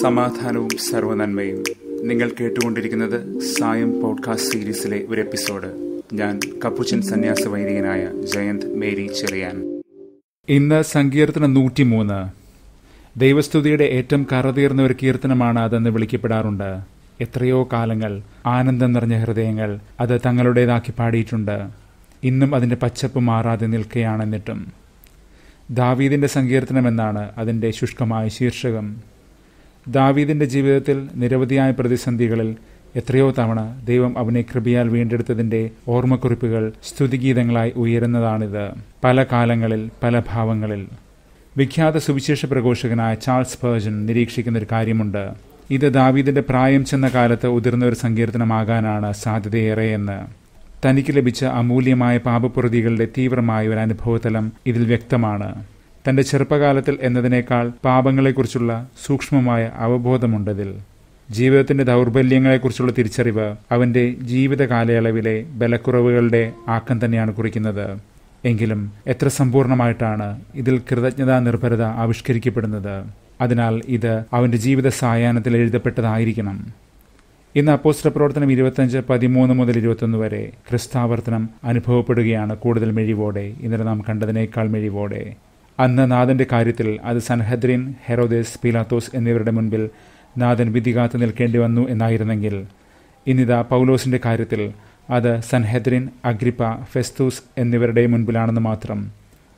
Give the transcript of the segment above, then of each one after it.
സമാധാനവും സർവനന്മയും നിങ്ങൾ കേട്ടുകൊണ്ടിരിക്കുന്നത് സായം പോഡ്കാസ്റ്റ് സീരീസിലെ ഒരു എപ്പിസോഡ് ഞാൻ കപ്പുച്ചൻ സന്യാസ വൈദികനായ ജയന്ത് മേരി ചെറിയാൻ ഇന്ന് സങ്കീർത്തനം നൂറ്റിമൂന്ന് ദൈവസ്തുതിയുടെ ഏറ്റവും കറതീർന്ന ഒരു കീർത്തനമാണ് അതെന്ന് വിളിക്കപ്പെടാറുണ്ട് എത്രയോ കാലങ്ങൾ ആനന്ദം നിറഞ്ഞ ഹൃദയങ്ങൾ അത് തങ്ങളുടേതാക്കി പാടിയിട്ടുണ്ട് ഇന്നും അതിന്റെ പച്ചപ്പ് മാറാതെ നിൽക്കുകയാണെന്നിട്ടും ദാവീദിന്റെ സങ്കീർത്തനം എന്നാണ് അതിന്റെ ശുഷ്കമായ ശീർഷകം ദാവീദിൻ്റെ ജീവിതത്തിൽ നിരവധിയായ പ്രതിസന്ധികളിൽ എത്രയോ തവണ ദൈവം അവനെ കൃപയാൽ വീണ്ടെടുത്തതിൻ്റെ ഓർമ്മക്കുറിപ്പുകൾ സ്തുതിഗീതങ്ങളായി ഉയരുന്നതാണിത് പല കാലങ്ങളിൽ പല ഭാവങ്ങളിൽ വിഖ്യാത സുവിശേഷ പ്രഘോഷകനായ ചാൾസ് പേർജൻ നിരീക്ഷിക്കുന്ന ഒരു കാര്യമുണ്ട് ഇത് ദാവീദിന്റെ പ്രായം ചെന്ന കാലത്ത് ഉതിർന്ന ഒരു സങ്കീർത്തനമാകാനാണ് സാധ്യതയേറെയെന്ന് തനിക്ക് ലഭിച്ച അമൂല്യമായ പാപപ്രതികളുടെ തീവ്രമായ ഒരു അനുഭവതലം ഇതിൽ വ്യക്തമാണ് തന്റെ ചെറുപ്പകാലത്തിൽ എന്നതിനേക്കാൾ പാപങ്ങളെക്കുറിച്ചുള്ള സൂക്ഷ്മമായ അവബോധമുണ്ടതിൽ ജീവിതത്തിന്റെ ദൗർബല്യങ്ങളെക്കുറിച്ചുള്ള തിരിച്ചറിവ് അവന്റെ ജീവിത കാലയളവിലെ ബലക്കുറവുകളുടെ ആക്കം തന്നെയാണ് കുറിക്കുന്നത് എങ്കിലും എത്ര സമ്പൂർണമായിട്ടാണ് ഇതിൽ കൃതജ്ഞതാ നിർഭരത ആവിഷ്കരിക്കപ്പെടുന്നത് അതിനാൽ ഇത് അവന്റെ ജീവിത സായാഹ്നത്തിൽ എഴുതപ്പെട്ടതായിരിക്കണം ഇന്ന് അപ്പോസ്റ്റർ പ്രവർത്തനം ഇരുപത്തഞ്ച് പതിമൂന്ന് മുതൽ ഇരുപത്തൊന്ന് വരെ ക്രിസ്താവർത്തനം അനുഭവപ്പെടുകയാണ് കൂടുതൽ മെഴിവോടെ ഇന്നലെ നാം കണ്ടതിനേക്കാൾ മെഴിവോടെ അന്ന് നാഥന്റെ കാര്യത്തിൽ അത് സൻഹദ്രിൻ ഹെറോദേസ് പീലാത്തോസ് എന്നിവരുടെ മുൻപിൽ നാഥൻ വിധി നിൽക്കേണ്ടി വന്നു എന്നായിരുന്നെങ്കിൽ ഇന്നിതാ പൗലോസിന്റെ കാര്യത്തിൽ അത് സൻഹദ്രിൻ അഗ്രിപ്പ ഫെസ്തൂസ് എന്നിവരുടെ മുൻപിലാണെന്ന് മാത്രം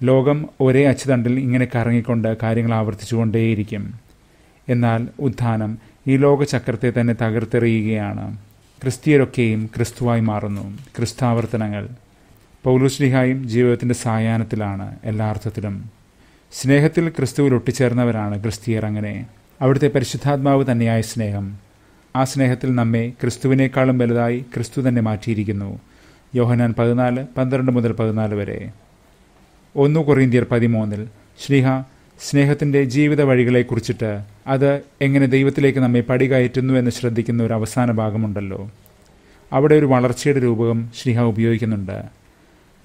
ലോകം ഒരേ അച്ചുതണ്ടിൽ ഇങ്ങനെ കറങ്ങിക്കൊണ്ട് കാര്യങ്ങൾ ആവർത്തിച്ചുകൊണ്ടേയിരിക്കും എന്നാൽ ഉത്ഥാനം ഈ ലോകചക്രത്തെ തന്നെ തകർത്തെറിയുകയാണ് ക്രിസ്തീയരൊക്കെയും ക്രിസ്തുവായി മാറുന്നു ക്രിസ്താവർത്തനങ്ങൾ പൗലുസ്ലിഹായും ജീവിതത്തിൻ്റെ സായാഹ്നത്തിലാണ് എല്ലാ അർത്ഥത്തിലും സ്നേഹത്തിൽ ക്രിസ്തുവിൽ ഒട്ടിച്ചേർന്നവരാണ് ക്രിസ്തീയർ അങ്ങനെ അവിടുത്തെ പരിശുദ്ധാത്മാവ് തന്നെയായ സ്നേഹം ആ സ്നേഹത്തിൽ നമ്മെ ക്രിസ്തുവിനേക്കാളും വലുതായി ക്രിസ്തു തന്നെ മാറ്റിയിരിക്കുന്നു യോഹനാൻ പതിനാല് പന്ത്രണ്ട് മുതൽ പതിനാല് വരെ ഒന്നു കൊറിന്തിയർ പതിമൂന്നിൽ സ്നേഹ സ്നേഹത്തിൻ്റെ ജീവിത വഴികളെക്കുറിച്ചിട്ട് അത് എങ്ങനെ ദൈവത്തിലേക്ക് നമ്മെ പടികയറ്റുന്നു എന്ന് ശ്രദ്ധിക്കുന്ന ഒരു അവസാന ഭാഗമുണ്ടല്ലോ അവിടെ ഒരു വളർച്ചയുടെ രൂപകം ശ്രീഹ ഉപയോഗിക്കുന്നുണ്ട്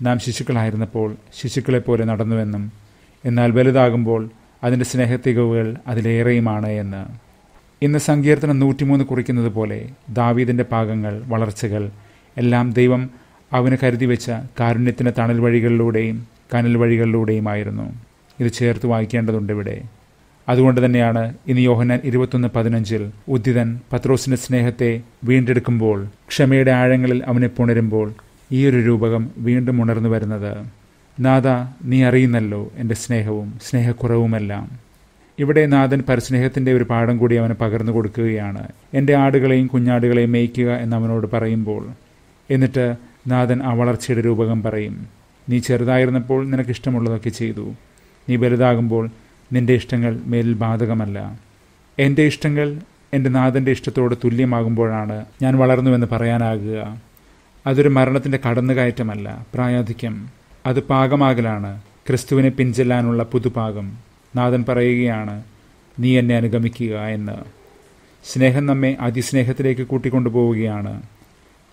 നാം ശിശുക്കളായിരുന്നപ്പോൾ ശിശുക്കളെപ്പോലെ നടന്നുവെന്നും എന്നാൽ വലുതാകുമ്പോൾ അതിൻ്റെ സ്നേഹത്തികവുകൾ അതിലേറെയുമാണ് എന്ന് ഇന്ന് സങ്കീർത്തനം നൂറ്റിമൂന്ന് കുറിക്കുന്നത് പോലെ ദാവീദിൻ്റെ പാകങ്ങൾ വളർച്ചകൾ എല്ലാം ദൈവം അവന് കരുതി വെച്ച കാരുണ്യത്തിൻ്റെ തണൽ വഴികളിലൂടെയും കനൽ വഴികളിലൂടെയുമായിരുന്നു ഇത് ചേർത്ത് വായിക്കേണ്ടതുണ്ട് ഇവിടെ അതുകൊണ്ട് തന്നെയാണ് ഇനി യോഹനാൻ ഇരുപത്തൊന്ന് പതിനഞ്ചിൽ ഉദ്ധിതൻ പത്രോസിൻ്റെ സ്നേഹത്തെ വീണ്ടെടുക്കുമ്പോൾ ക്ഷമയുടെ ആഴങ്ങളിൽ അവനെ പുണരുമ്പോൾ ഈ ഒരു രൂപകം വീണ്ടും ഉണർന്നു വരുന്നത് നാഥ നീ അറിയുന്നല്ലോ എൻ്റെ സ്നേഹവും സ്നേഹക്കുറവുമെല്ലാം ഇവിടെ നാഥൻ പരസ്നേഹത്തിൻ്റെ ഒരു പാഠം കൂടി അവന് പകർന്നു കൊടുക്കുകയാണ് എൻ്റെ ആടുകളെയും കുഞ്ഞാടുകളെയും മേയ്ക്കുക എന്ന് അവനോട് പറയുമ്പോൾ എന്നിട്ട് നാഥൻ ആ വളർച്ചയുടെ രൂപകം പറയും നീ ചെറുതായിരുന്നപ്പോൾ നിനക്കിഷ്ടമുള്ളതൊക്കെ ചെയ്തു നീ വലുതാകുമ്പോൾ നിൻ്റെ ഇഷ്ടങ്ങൾ മേലിൽ ബാധകമല്ല എൻ്റെ ഇഷ്ടങ്ങൾ എൻ്റെ നാഥൻ്റെ ഇഷ്ടത്തോട് തുല്യമാകുമ്പോഴാണ് ഞാൻ വളർന്നുവെന്ന് പറയാനാകുക അതൊരു മരണത്തിൻ്റെ കടന്നുകയറ്റമല്ല പ്രായാധിക്യം അത് പാകമാകലാണ് ക്രിസ്തുവിനെ പിൻചെല്ലാനുള്ള പുതുപാകം നാഥൻ പറയുകയാണ് നീ എന്നെ അനുഗമിക്കുക എന്ന് സ്നേഹം നമ്മെ അതിസ്നേഹത്തിലേക്ക് കൂട്ടിക്കൊണ്ടുപോവുകയാണ്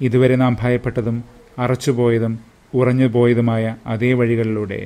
ഇതുവരെ നാം ഭയപ്പെട്ടതും അറച്ചുപോയതും ഉറഞ്ഞുപോയതുമായ അതേ വഴികളിലൂടെ